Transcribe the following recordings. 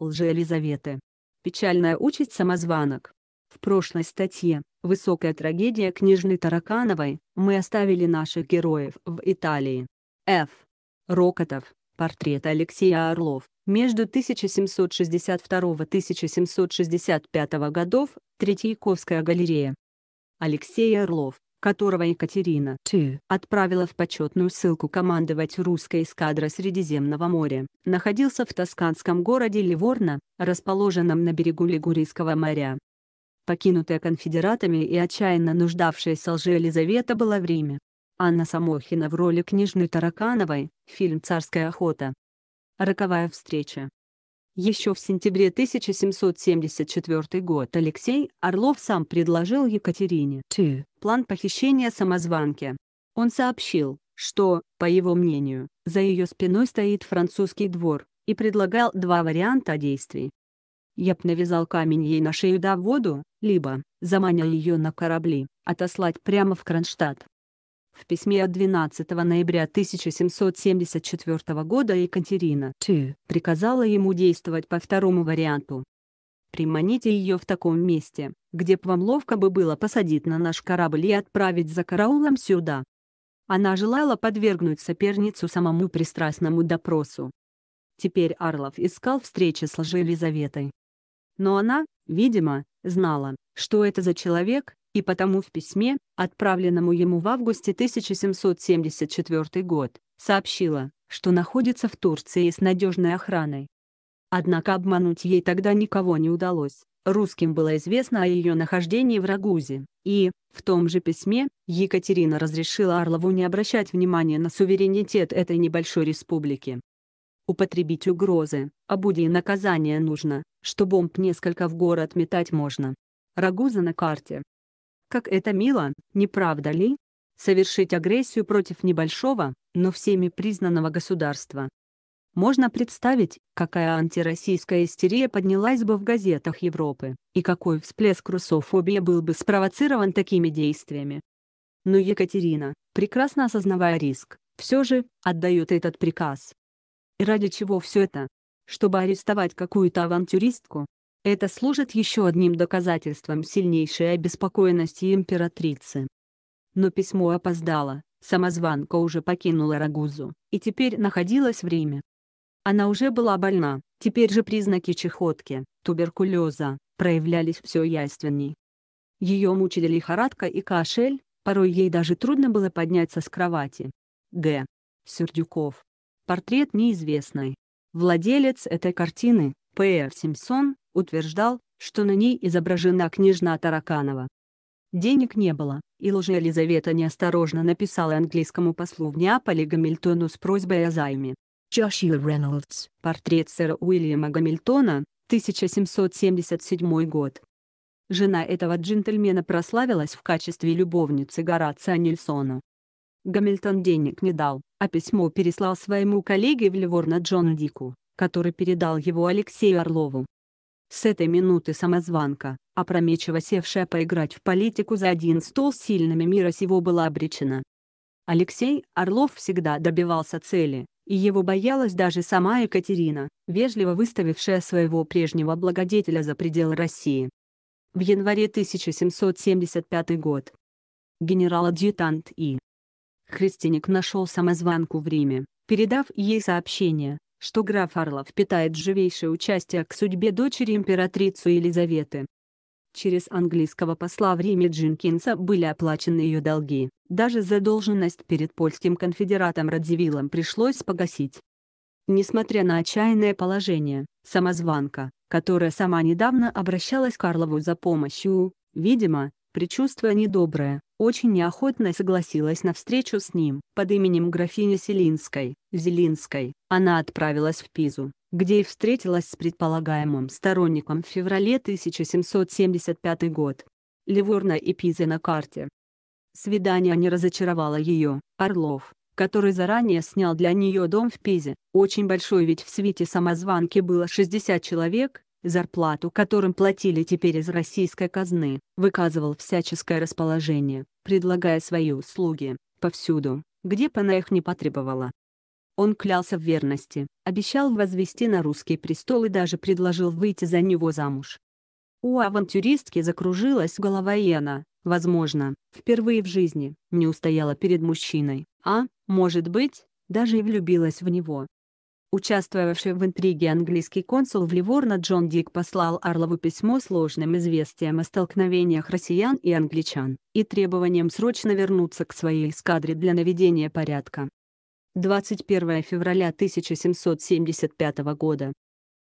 Лжеелизаветы. Печальная участь самозванок. В прошлой статье «Высокая трагедия княжны Таракановой» мы оставили наших героев в Италии. Ф. Рокотов, портрет Алексея Орлов, между 1762-1765 годов, Третьяковская галерея. Алексей Орлов, которого Екатерина II отправила в почетную ссылку командовать русской эскадрой Средиземного моря, находился в тосканском городе Ливорно, расположенном на берегу Лигурийского моря. Покинутая конфедератами и отчаянно нуждавшаяся Елизавета была в Риме. Анна Самохина в роли княжны Таракановой, фильм «Царская охота». Роковая встреча. Еще в сентябре 1774 год Алексей Орлов сам предложил Екатерине Т план похищения самозванки. Он сообщил, что, по его мнению, за ее спиной стоит французский двор, и предлагал два варианта действий. Я б навязал камень ей на шею до воду, либо, заманя ее на корабли, отослать прямо в Кронштадт. В письме от 12 ноября 1774 года Екатерина Т. приказала ему действовать по второму варианту, Приманите ее в таком месте, где б вам ловко бы было посадить на наш корабль и отправить за караулом сюда. Она желала подвергнуть соперницу самому пристрастному допросу. Теперь Арлов искал встречи с Лжелизаветой. Но она, видимо, знала, что это за человек, и потому в письме, отправленному ему в августе 1774 год, сообщила, что находится в Турции с надежной охраной. Однако обмануть ей тогда никого не удалось. Русским было известно о ее нахождении в Рагузе, и, в том же письме, Екатерина разрешила Орлову не обращать внимания на суверенитет этой небольшой республики. Употребить угрозы, обуди а и наказание нужно, что бомб несколько в город метать можно. Рагуза на карте. Как это мило, не правда ли? Совершить агрессию против небольшого, но всеми признанного государства. Можно представить, какая антироссийская истерия поднялась бы в газетах Европы, и какой всплеск русофобии был бы спровоцирован такими действиями. Но Екатерина, прекрасно осознавая риск, все же, отдает этот приказ. И ради чего все это? Чтобы арестовать какую-то авантюристку? Это служит еще одним доказательством сильнейшей обеспокоенности императрицы. Но письмо опоздало, самозванка уже покинула Рагузу, и теперь находилась в Риме. Она уже была больна, теперь же признаки чехотки, туберкулеза, проявлялись все яйственней. Ее мучили лихорадка и кашель, порой ей даже трудно было подняться с кровати. Г. Сердюков. Портрет неизвестной. Владелец этой картины, П.Р. Симпсон, утверждал, что на ней изображена княжна Тараканова. Денег не было, и лжа Елизавета неосторожно написала английскому послу в Неаполе Гамильтону с просьбой о займе. Джошуа Рейнольдс. Портрет сэра Уильяма Гамильтона, 1777 год. Жена этого джентльмена прославилась в качестве любовницы Горация Нильсона. Гамильтон денег не дал, а письмо переслал своему коллеге в Ливорно Джону Дику, который передал его Алексею Орлову. С этой минуты самозванка, опрометчиво севшая поиграть в политику за один стол сильными мира сего была обречена. Алексей Орлов всегда добивался цели, и его боялась даже сама Екатерина, вежливо выставившая своего прежнего благодетеля за пределы России. В январе 1775 год. Генерал-адъютант И. Христиник нашел самозванку в Риме, передав ей сообщение, что граф Орлов питает живейшее участие к судьбе дочери императрицы Елизаветы. Через английского посла в Риме Джинкинса были оплачены ее долги. Даже задолженность перед польским конфедератом Радзивиллом пришлось погасить. Несмотря на отчаянное положение, самозванка, которая сама недавно обращалась к Карлову за помощью, видимо, Причувствуя недоброе, очень неохотно согласилась на встречу с ним. Под именем графини Селинской, Зелинской, она отправилась в Пизу, где и встретилась с предполагаемым сторонником в феврале 1775 год. Ливорна и Пиза на карте. Свидание не разочаровало ее, Орлов, который заранее снял для нее дом в Пизе, очень большой ведь в свете самозванки было 60 человек, Зарплату, которым платили теперь из российской казны, выказывал всяческое расположение, предлагая свои услуги, повсюду, где Пена их не потребовала. Он клялся в верности, обещал возвести на русский престол и даже предложил выйти за него замуж. У авантюристки закружилась голова Иена, возможно, впервые в жизни, не устояла перед мужчиной, а, может быть, даже и влюбилась в него. Участвовавший в интриге английский консул в Ливорно Джон Дик послал Орлову письмо с ложным известием о столкновениях россиян и англичан и требованием срочно вернуться к своей эскадре для наведения порядка. 21 февраля 1775 года.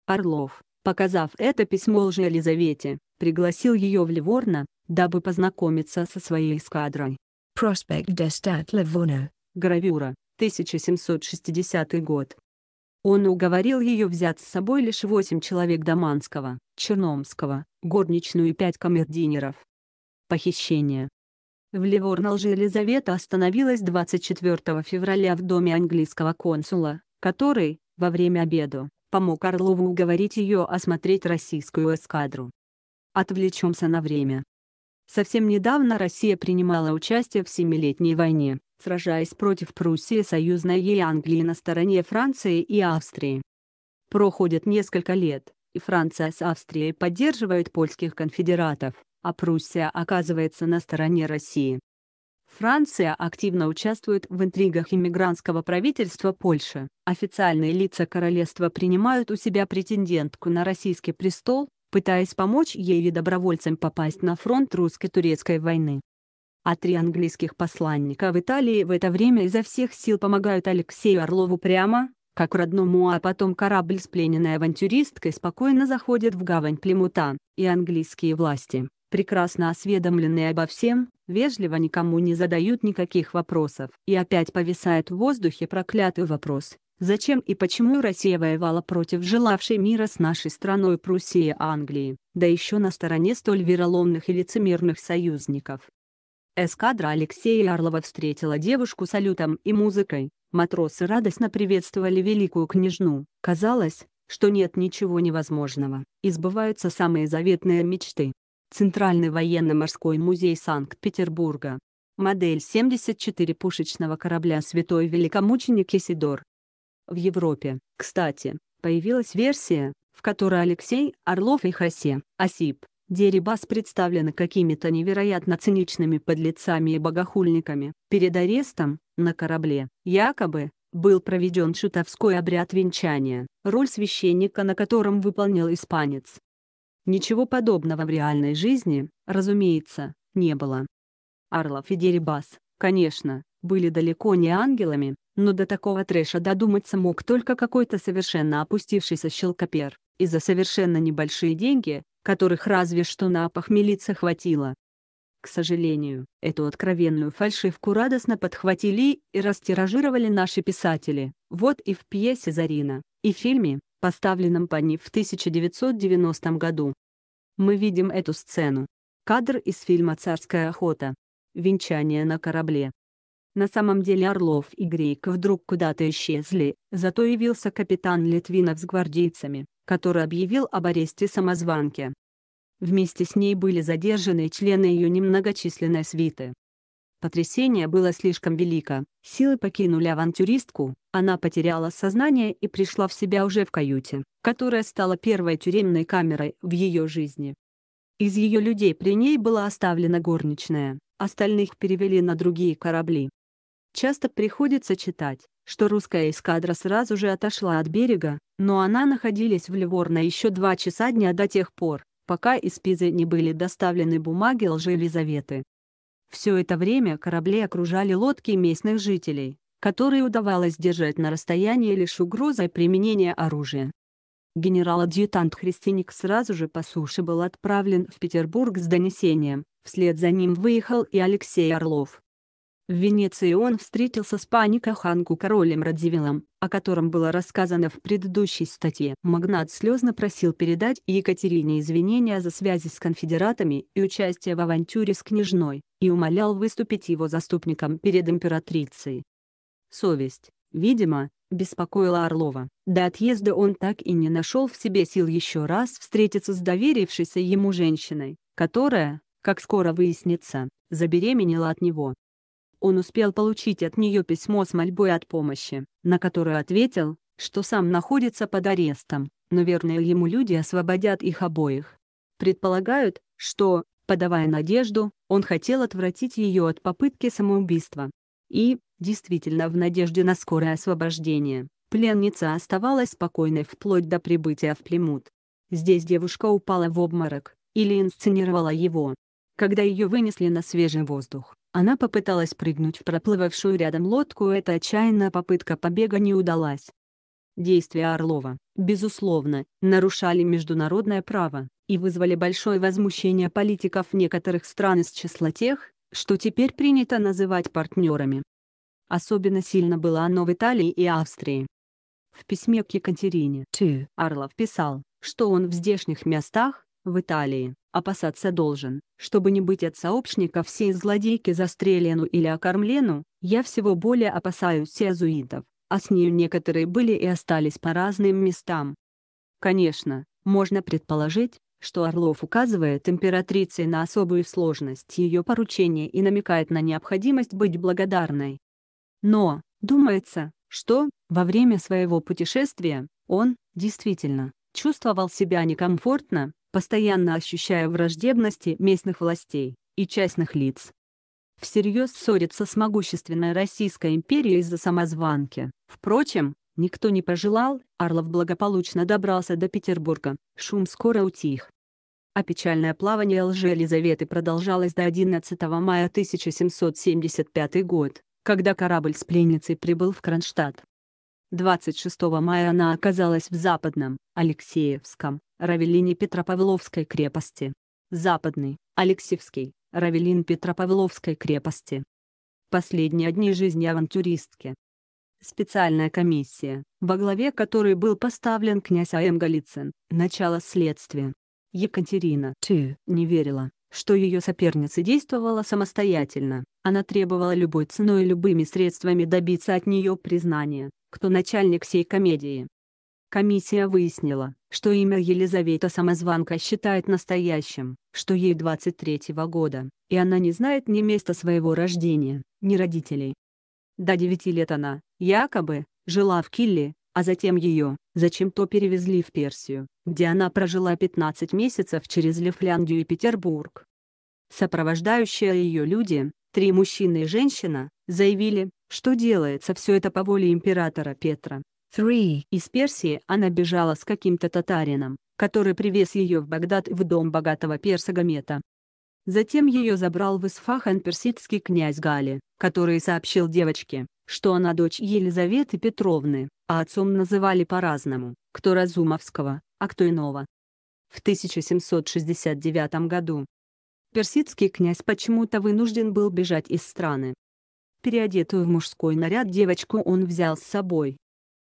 Орлов, показав это письмо Лжелизавете, пригласил ее в Ливорно, дабы познакомиться со своей эскадрой. Проспект Дестат Ливорно. Гравюра, 1760 год. Он уговорил ее взять с собой лишь восемь человек Даманского, Черномского, горничную и пять камердинеров. Похищение. В Ливорно-Лже Елизавета остановилась 24 февраля в доме английского консула, который, во время обеда, помог Орлову уговорить ее осмотреть российскую эскадру. Отвлечемся на время. Совсем недавно Россия принимала участие в Семилетней войне, сражаясь против Пруссии союзной ей Англии на стороне Франции и Австрии. Проходит несколько лет, и Франция с Австрией поддерживают польских конфедератов, а Пруссия оказывается на стороне России. Франция активно участвует в интригах иммигрантского правительства Польши. Официальные лица королевства принимают у себя претендентку на российский престол, пытаясь помочь ей и добровольцам попасть на фронт русско-турецкой войны а три английских посланника в Италии в это время изо всех сил помогают Алексею Орлову прямо, как родному, а потом корабль с плененной авантюристкой спокойно заходит в гавань Племута, и английские власти, прекрасно осведомленные обо всем, вежливо никому не задают никаких вопросов. И опять повисает в воздухе проклятый вопрос, зачем и почему Россия воевала против желавшей мира с нашей страной Пруссии и Англии, да еще на стороне столь вероломных и лицемерных союзников. Эскадра Алексея Орлова встретила девушку салютом и музыкой, матросы радостно приветствовали великую княжну. Казалось, что нет ничего невозможного, и самые заветные мечты. Центральный военно-морской музей Санкт-Петербурга. Модель 74 пушечного корабля «Святой великомученик Исидор». В Европе, кстати, появилась версия, в которой Алексей Орлов и Хасе, Осип, Дерибас представлены какими-то невероятно циничными подлецами и богохульниками. Перед арестом, на корабле, якобы, был проведен шутовской обряд венчания, роль священника на котором выполнил испанец. Ничего подобного в реальной жизни, разумеется, не было. Арлов и Дерибас, конечно, были далеко не ангелами, но до такого трэша додуматься мог только какой-то совершенно опустившийся щелкопер и за совершенно небольшие деньги, которых разве что на опохмелиться хватило. К сожалению, эту откровенную фальшивку радостно подхватили и растиражировали наши писатели. Вот и в пьесе «Зарина», и в фильме, поставленном по ней в 1990 году. Мы видим эту сцену. Кадр из фильма «Царская охота». Венчание на корабле. На самом деле Орлов и Грейк вдруг куда-то исчезли, зато явился капитан Литвинов с гвардейцами, который объявил об аресте самозванки. Вместе с ней были задержаны члены ее немногочисленной свиты. Потрясение было слишком велико, силы покинули авантюристку, она потеряла сознание и пришла в себя уже в каюте, которая стала первой тюремной камерой в ее жизни. Из ее людей при ней была оставлена горничная, остальных перевели на другие корабли. Часто приходится читать, что русская эскадра сразу же отошла от берега, но она находились в Ливорно еще два часа дня до тех пор, пока из Пизы не были доставлены бумаги Лжелизаветы. Все это время корабли окружали лодки местных жителей, которые удавалось держать на расстоянии лишь угрозой применения оружия. Генерал-адъютант Христиник сразу же по суше был отправлен в Петербург с донесением, вслед за ним выехал и Алексей Орлов. В Венеции он встретился с Панико Хангу королем Радзивиллом, о котором было рассказано в предыдущей статье. Магнат слезно просил передать Екатерине извинения за связи с конфедератами и участие в авантюре с княжной, и умолял выступить его заступником перед императрицей. Совесть, видимо, беспокоила Орлова. До отъезда он так и не нашел в себе сил еще раз встретиться с доверившейся ему женщиной, которая, как скоро выяснится, забеременела от него. Он успел получить от нее письмо с мольбой от помощи, на которую ответил, что сам находится под арестом, но верные ему люди освободят их обоих. Предполагают, что, подавая надежду, он хотел отвратить ее от попытки самоубийства. И, действительно, в надежде на скорое освобождение, пленница оставалась спокойной вплоть до прибытия в Племут. Здесь девушка упала в обморок, или инсценировала его. Когда ее вынесли на свежий воздух, она попыталась прыгнуть в проплывавшую рядом лодку, эта отчаянная попытка побега не удалась. Действия Орлова, безусловно, нарушали международное право и вызвали большое возмущение политиков некоторых стран из числа тех, что теперь принято называть партнерами. Особенно сильно было оно в Италии и Австрии. В письме к Екатерине Т. Орлов писал, что он в здешних местах, в Италии, опасаться должен, чтобы не быть от сообщника всей злодейки застрелену или окормлену, я всего более опасаюсь иезуитов, а с нею некоторые были и остались по разным местам. Конечно, можно предположить, что Орлов указывает императрице на особую сложность ее поручения и намекает на необходимость быть благодарной. Но, думается, что, во время своего путешествия, он, действительно, чувствовал себя некомфортно, постоянно ощущая враждебности местных властей и частных лиц. Всерьез ссорится с могущественной Российской империей из-за самозванки. Впрочем, никто не пожелал, Орлов благополучно добрался до Петербурга, шум скоро утих. А печальное плавание Лжелизаветы продолжалось до 11 мая 1775 год, когда корабль с пленницей прибыл в Кронштадт. 26 мая она оказалась в Западном, Алексеевском, Равелине Петропавловской крепости. Западный, Алексеевский, Равелин Петропавловской крепости. Последние дни жизни авантюристки. Специальная комиссия, во главе которой был поставлен князь А.М. Голицын, начало следствия. Екатерина Т. не верила, что ее соперница действовала самостоятельно, она требовала любой ценой и любыми средствами добиться от нее признания, кто начальник всей комедии. Комиссия выяснила, что имя Елизавета Самозванка считает настоящим, что ей 23 -го года, и она не знает ни места своего рождения, ни родителей. До 9 лет она, якобы, жила в Килле, а затем ее, зачем-то перевезли в Персию, где она прожила 15 месяцев через Лифляндию и Петербург. Сопровождающие ее люди, три мужчины и женщина, заявили, что делается все это по воле императора Петра, Three. Из Персии она бежала с каким-то татарином, который привез ее в Багдад в дом богатого перса Гамета. Затем ее забрал в Исфахан персидский князь Гали, который сообщил девочке, что она дочь Елизаветы Петровны, а отцом называли по-разному, кто Разумовского, а кто иного. В 1769 году персидский князь почему-то вынужден был бежать из страны. Переодетую в мужской наряд девочку он взял с собой,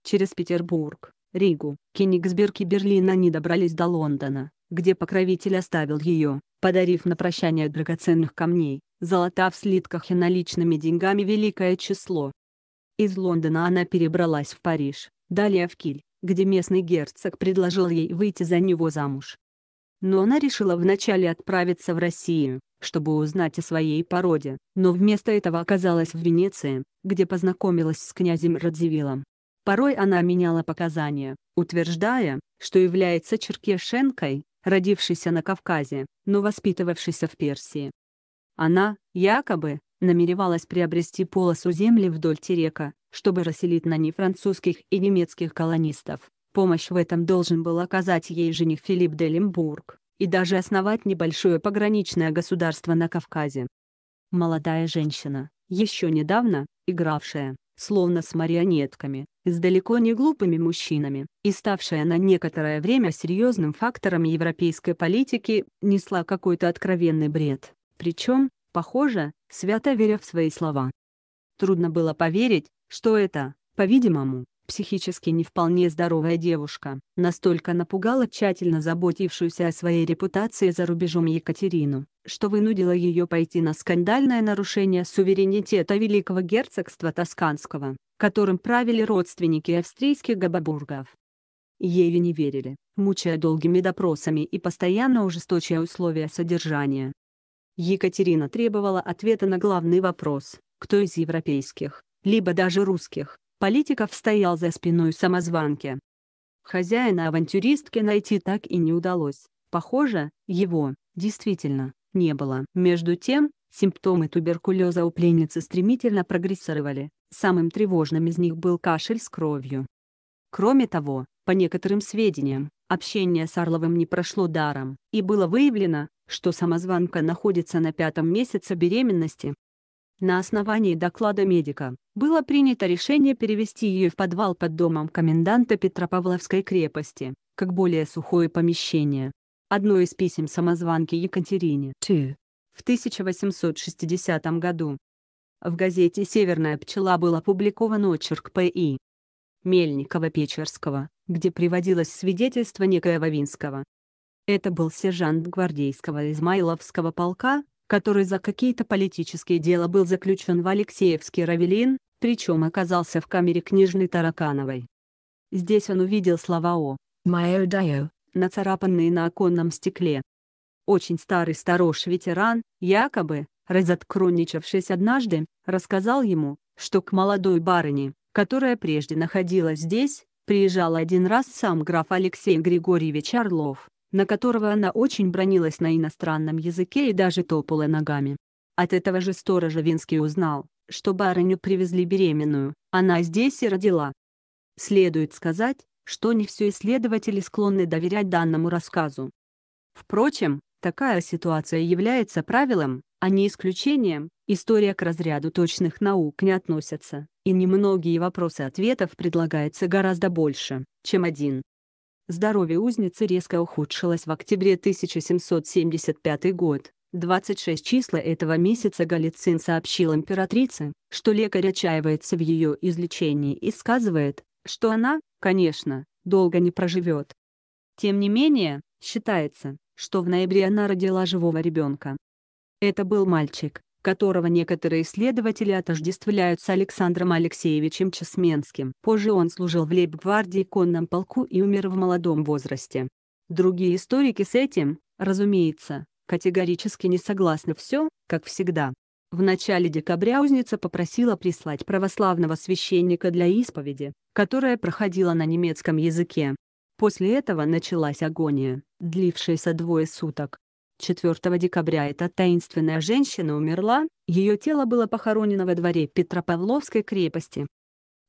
Через Петербург, Ригу, Кенигсберг и Берлин они добрались до Лондона, где покровитель оставил ее, подарив на прощание драгоценных камней, золота в слитках и наличными деньгами великое число. Из Лондона она перебралась в Париж, далее в Киль, где местный герцог предложил ей выйти за него замуж. Но она решила вначале отправиться в Россию, чтобы узнать о своей породе, но вместо этого оказалась в Венеции, где познакомилась с князем Радзивиллом. Порой она меняла показания, утверждая, что является черкешенкой, родившейся на Кавказе, но воспитывавшейся в Персии. Она, якобы, намеревалась приобрести полосу земли вдоль Терека, чтобы расселить на ней французских и немецких колонистов. Помощь в этом должен был оказать ей жених Филипп де Лимбург и даже основать небольшое пограничное государство на Кавказе. Молодая женщина, еще недавно, игравшая словно с марионетками, с далеко не глупыми мужчинами, и ставшая на некоторое время серьезным фактором европейской политики, несла какой-то откровенный бред. Причем, похоже, свято веря в свои слова. Трудно было поверить, что это, по-видимому, психически не вполне здоровая девушка, настолько напугала тщательно заботившуюся о своей репутации за рубежом Екатерину, что вынудила ее пойти на скандальное нарушение суверенитета Великого герцогства Тосканского, которым правили родственники австрийских Габабургов. Ею не верили, мучая долгими допросами и постоянно ужесточая условия содержания. Екатерина требовала ответа на главный вопрос, кто из европейских, либо даже русских, Политиков стоял за спиной самозванки. Хозяина авантюристки найти так и не удалось. Похоже, его, действительно, не было. Между тем, симптомы туберкулеза у пленницы стремительно прогрессировали. Самым тревожным из них был кашель с кровью. Кроме того, по некоторым сведениям, общение с Орловым не прошло даром, и было выявлено, что самозванка находится на пятом месяце беременности, на основании доклада медика было принято решение перевести ее в подвал под домом коменданта Петропавловской крепости, как более сухое помещение. Одно из писем самозванки Екатерине Т. в 1860 году. В газете «Северная пчела» был опубликован очерк П.И. Мельникова-Печерского, где приводилось свидетельство некоего Винского. Это был сержант гвардейского Измайловского полка, который за какие-то политические дела был заключен в Алексеевский Равелин, причем оказался в камере книжной Таракановой. Здесь он увидел слова «О», «Майо Дайо», нацарапанные на оконном стекле. Очень старый сторож ветеран, якобы, разоткроничавшись однажды, рассказал ему, что к молодой барыне, которая прежде находилась здесь, приезжал один раз сам граф Алексей Григорьевич Орлов на которого она очень бронилась на иностранном языке и даже топала ногами. От этого же сторожа Винский узнал, что барыню привезли беременную, она здесь и родила. Следует сказать, что не все исследователи склонны доверять данному рассказу. Впрочем, такая ситуация является правилом, а не исключением, история к разряду точных наук не относится, и немногие вопросы-ответов предлагается гораздо больше, чем один. Здоровье узницы резко ухудшилось в октябре 1775 год. 26 числа этого месяца Галицин сообщил императрице, что лекарь отчаивается в ее излечении и сказывает, что она, конечно, долго не проживет. Тем не менее, считается, что в ноябре она родила живого ребенка. Это был мальчик, которого некоторые исследователи отождествляют с Александром Алексеевичем Чесменским. Позже он служил в лейб-гвардии конном полку и умер в молодом возрасте. Другие историки с этим, разумеется, категорически не согласны все, как всегда. В начале декабря узница попросила прислать православного священника для исповеди, которая проходила на немецком языке. После этого началась агония, длившаяся двое суток. 4 декабря эта таинственная женщина умерла, ее тело было похоронено во дворе Петропавловской крепости.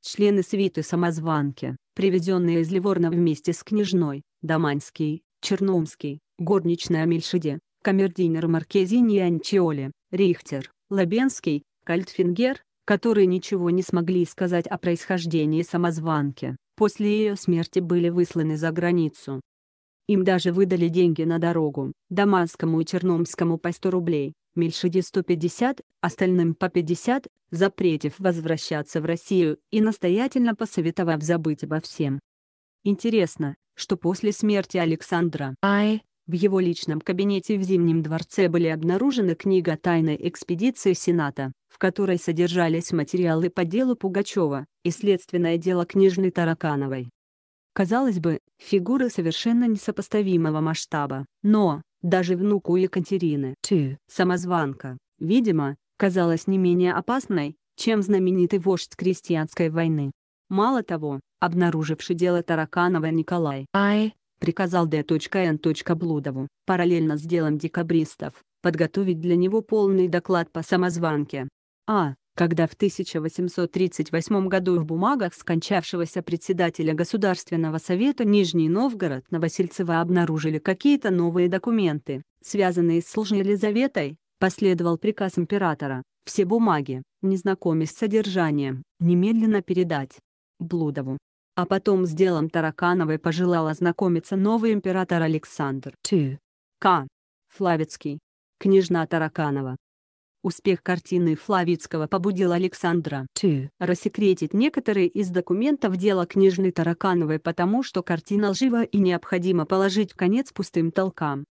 Члены свиты-самозванки, приведенные из Ливорна вместе с княжной, Даманский, Черноумский, горничная Мельшиде, камердинер Маркезини и Анчиоли, Рихтер, Лабенский, Кальтфингер, которые ничего не смогли сказать о происхождении самозванки, после ее смерти были высланы за границу. Им даже выдали деньги на дорогу, Даманскому и Черномскому по 100 рублей, Мельшиде 150, остальным по 50, запретив возвращаться в Россию и настоятельно посоветовав забыть обо всем. Интересно, что после смерти Александра Ай, в его личном кабинете в Зимнем дворце были обнаружены книга тайной экспедиции Сената, в которой содержались материалы по делу Пугачева и следственное дело книжной Таракановой. Казалось бы, фигуры совершенно несопоставимого масштаба, но даже внуку Екатерины, Ты, самозванка, видимо, казалась не менее опасной, чем знаменитый вождь крестьянской войны. Мало того, обнаруживший дело Тараканова Николай Ай приказал Д.Н. Блудову, параллельно с делом декабристов, подготовить для него полный доклад по самозванке. А, когда в 1838 году в бумагах скончавшегося председателя Государственного совета Нижний Новгород Новосельцева обнаружили какие-то новые документы, связанные с Лжелизаветой, последовал приказ императора, все бумаги, не знакомясь с содержанием, немедленно передать Блудову. А потом с делом Таракановой пожелал ознакомиться новый император Александр II. К. Флавицкий. Княжна Тараканова, Успех картины Флавицкого побудил Александра Т. рассекретить некоторые из документов дела книжной Таракановой потому, что картина лжива и необходимо положить конец пустым толкам.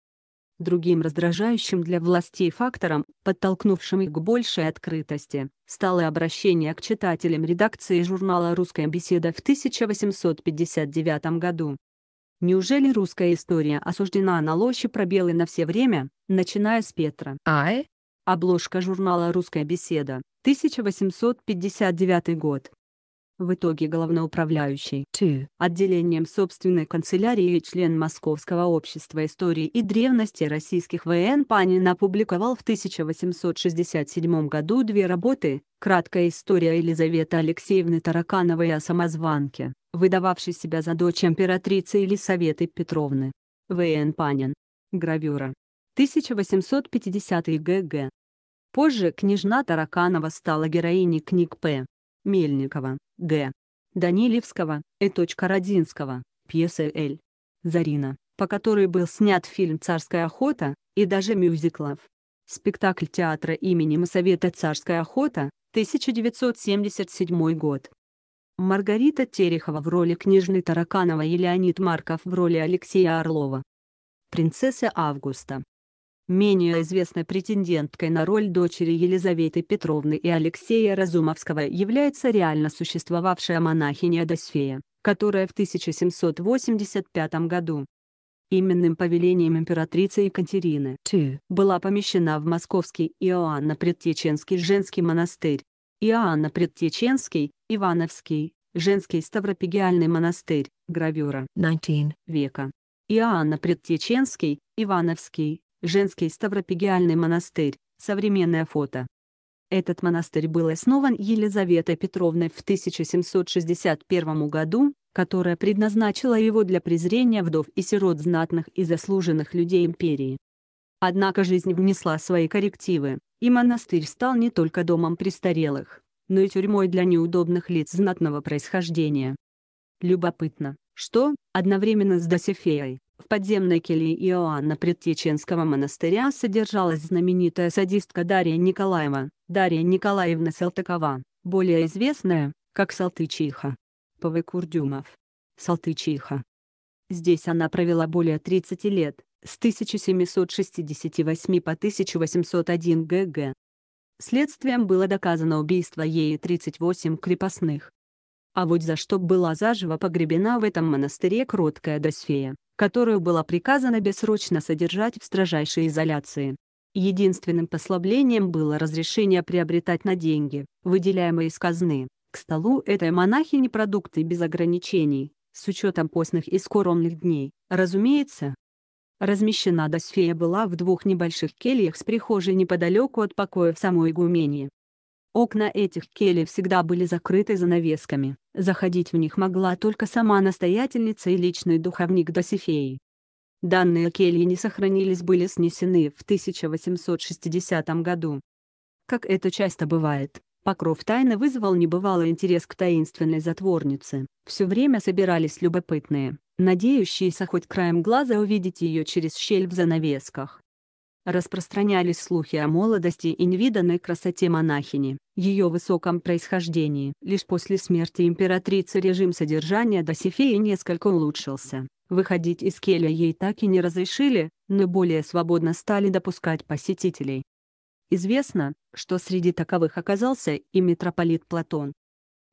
Другим раздражающим для властей фактором, подтолкнувшим их к большей открытости, стало обращение к читателям редакции журнала «Русская беседа» в 1859 году. Неужели русская история осуждена на ложь и пробелы на все время, начиная с Петра? Ай? Э? Обложка журнала «Русская беседа», 1859 год. В итоге главноуправляющий Т. отделением собственной канцелярии и член Московского общества истории и древности российских ВН Панин опубликовал в 1867 году две работы «Краткая история Елизаветы Алексеевны Таракановой о самозванке», выдававшей себя за дочь императрицы Елисаветы Петровны. В.Н. Панин. Гравюра. 1850 ГГ. Позже княжна Тараканова стала героиней книг П. Мельникова, Г. Данилевского и. Э. Родинского, пьесы Л. Зарина, по которой был снят фильм «Царская охота» и даже мюзиклов. Спектакль театра имени Моссовета «Царская охота», 1977 год. Маргарита Терехова в роли княжны Тараканова и Леонид Марков в роли Алексея Орлова. Принцесса Августа менее известной претенденткой на роль дочери Елизаветы Петровны и Алексея Разумовского является реально существовавшая монахиня Досфея, которая в 1785 году именным повелением императрицы Екатерины II была помещена в московский Иоанна предтеченский женский монастырь, Иоанна предтеченский Ивановский, женский Ставропигиальный монастырь, гравюра 19 века, Иоанна-Предтеченский, Ивановский, Женский Ставропигиальный монастырь. Современное фото. Этот монастырь был основан Елизаветой Петровной в 1761 году, которая предназначила его для презрения вдов и сирот знатных и заслуженных людей империи. Однако жизнь внесла свои коррективы, и монастырь стал не только домом престарелых, но и тюрьмой для неудобных лиц знатного происхождения. Любопытно, что, одновременно с Досифеей, в подземной келье Иоанна Предтеченского монастыря содержалась знаменитая садистка Дарья Николаева, Дарья Николаевна Салтыкова, более известная, как Салтычиха. Курдюмов. Салтычиха. Здесь она провела более 30 лет, с 1768 по 1801 г.г. Следствием было доказано убийство ей 38 крепостных. А вот за что была заживо погребена в этом монастыре кроткая Досфея, которую было приказано бессрочно содержать в строжайшей изоляции. Единственным послаблением было разрешение приобретать на деньги, выделяемые из казны, к столу этой монахини продукты без ограничений, с учетом постных и скоромных дней, разумеется. Размещена досфея была в двух небольших кельях с прихожей неподалеку от покоя в самой игумении. Окна этих келей всегда были закрыты занавесками, заходить в них могла только сама настоятельница и личный духовник Досифеи. Данные кельи не сохранились были снесены в 1860 году. Как это часто бывает, покров тайны вызвал небывалый интерес к таинственной затворнице. Все время собирались любопытные, надеющиеся хоть краем глаза увидеть ее через щель в занавесках. Распространялись слухи о молодости и невиданной красоте монахини, ее высоком происхождении. Лишь после смерти императрицы режим содержания Досифеи несколько улучшился. Выходить из Келя ей так и не разрешили, но более свободно стали допускать посетителей. Известно, что среди таковых оказался и митрополит Платон.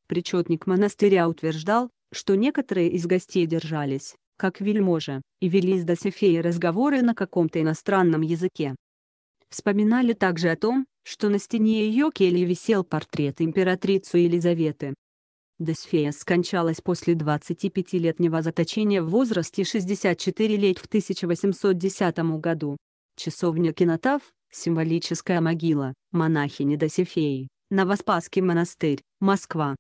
Причетник монастыря утверждал, что некоторые из гостей держались как вельможа, и велись до Софии разговоры на каком-то иностранном языке. Вспоминали также о том, что на стене ее кельи висел портрет императрицы Елизаветы. Досфея скончалась после 25-летнего заточения в возрасте 64 лет в 1810 году. Часовня Кинотав, символическая могила, монахини Досифеи, Новоспасский монастырь, Москва.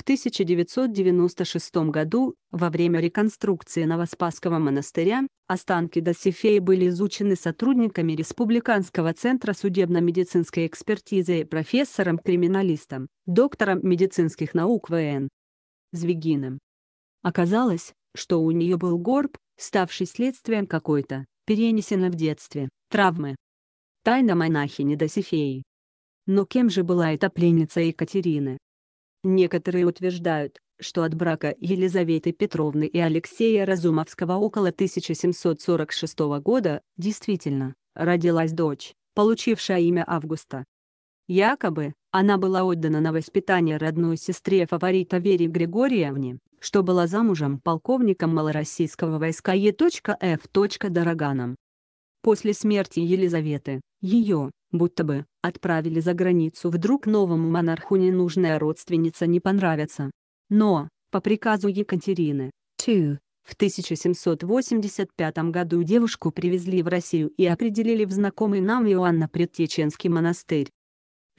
В 1996 году, во время реконструкции Новоспасского монастыря, останки Досифеи были изучены сотрудниками Республиканского центра судебно-медицинской экспертизы и профессором-криминалистом, доктором медицинских наук ВН. Звегиным. Оказалось, что у нее был горб, ставший следствием какой-то, перенесенной в детстве, травмы. Тайна монахини Досифеи. Но кем же была эта пленница Екатерины? Некоторые утверждают, что от брака Елизаветы Петровны и Алексея Разумовского около 1746 года, действительно, родилась дочь, получившая имя Августа. Якобы, она была отдана на воспитание родной сестре фаворита Вере Григорьевне, что была замужем полковником малороссийского войска Е.Ф. Дороганом. После смерти Елизаветы, ее, будто бы, отправили за границу вдруг новому монарху ненужная родственница не понравится. Но, по приказу Екатерины, II, в 1785 году девушку привезли в Россию и определили в знакомый нам Иоанна Предтеченский монастырь.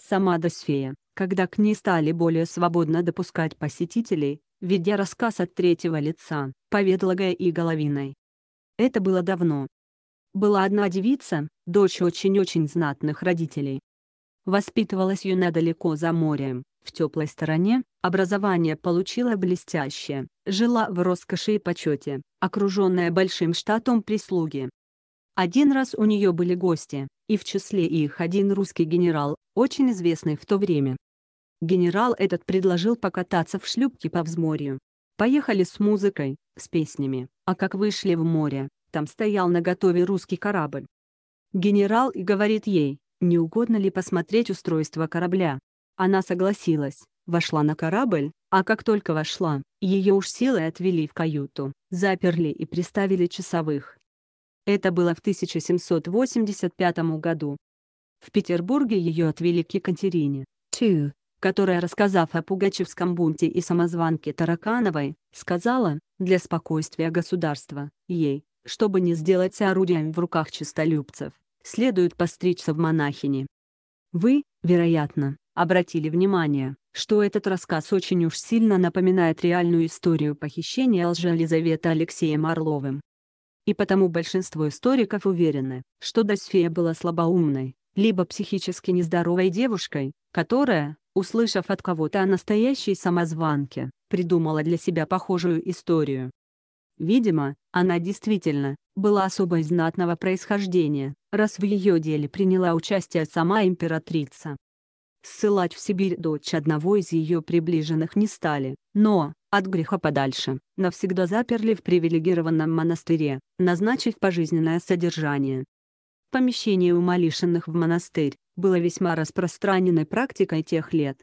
Сама Досфея, когда к ней стали более свободно допускать посетителей, ведя рассказ от третьего лица, поведала Гая и Головиной. Это было давно, была одна девица, дочь очень-очень знатных родителей. Воспитывалась Юна далеко за морем, в теплой стороне, образование получила блестящее, жила в роскоши и почете, окруженная большим штатом прислуги. Один раз у нее были гости, и в числе их один русский генерал, очень известный в то время. Генерал этот предложил покататься в шлюпке по взморью. Поехали с музыкой, с песнями, а как вышли в море, там стоял на готове русский корабль. Генерал и говорит ей, не угодно ли посмотреть устройство корабля. Она согласилась, вошла на корабль, а как только вошла, ее уж силой отвели в каюту, заперли и приставили часовых. Это было в 1785 году. В Петербурге ее отвели к Екатерине, Two, которая, рассказав о пугачевском бунте и самозванке Таракановой, сказала, для спокойствия государства, ей, чтобы не сделать орудием в руках чистолюбцев, следует постричься в монахини. Вы, вероятно, обратили внимание, что этот рассказ очень уж сильно напоминает реальную историю похищения лжелизавета Алексеем Орловым. И потому большинство историков уверены, что Досфея была слабоумной, либо психически нездоровой девушкой, которая, услышав от кого-то о настоящей самозванке, придумала для себя похожую историю. Видимо, она действительно была особой знатного происхождения, раз в ее деле приняла участие сама императрица. Ссылать в Сибирь дочь одного из ее приближенных не стали, но, от греха подальше, навсегда заперли в привилегированном монастыре, назначив пожизненное содержание. Помещение умалишенных в монастырь было весьма распространенной практикой тех лет,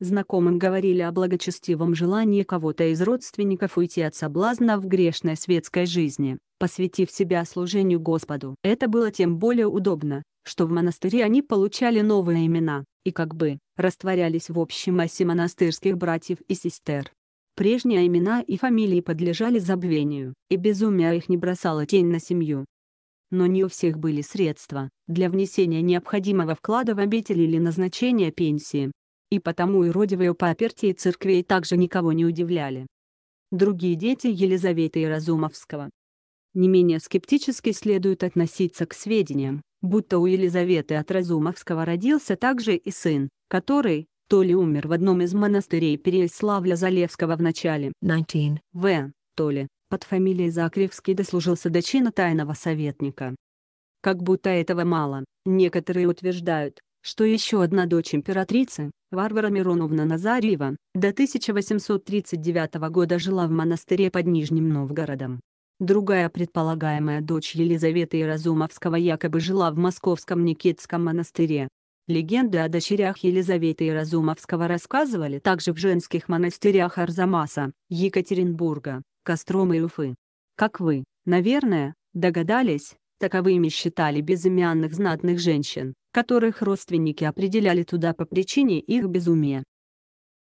Знакомым говорили о благочестивом желании кого-то из родственников уйти от соблазна в грешной светской жизни, посвятив себя служению Господу. Это было тем более удобно, что в монастыре они получали новые имена, и как бы, растворялись в общей массе монастырских братьев и сестер. Прежние имена и фамилии подлежали забвению, и безумие их не бросало тень на семью. Но не у всех были средства для внесения необходимого вклада в обитель или назначения пенсии, и потому иродивые папертии церквей также никого не удивляли. Другие дети Елизаветы и Разумовского. Не менее скептически следует относиться к сведениям, будто у Елизаветы от Разумовского родился также и сын, который, то ли умер в одном из монастырей Переяславля-Залевского в начале 19. в, то ли, под фамилией Закревский дослужился до чина тайного советника. Как будто этого мало, некоторые утверждают, что еще одна дочь императрицы, Варвара Мироновна Назарьева, до 1839 года жила в монастыре под Нижним Новгородом. Другая предполагаемая дочь Елизаветы Иразумовского якобы жила в Московском Никитском монастыре. Легенды о дочерях Елизаветы Иразумовского рассказывали также в женских монастырях Арзамаса, Екатеринбурга, Костромы и Уфы. Как вы, наверное, догадались, таковыми считали безымянных знатных женщин, которых родственники определяли туда по причине их безумия.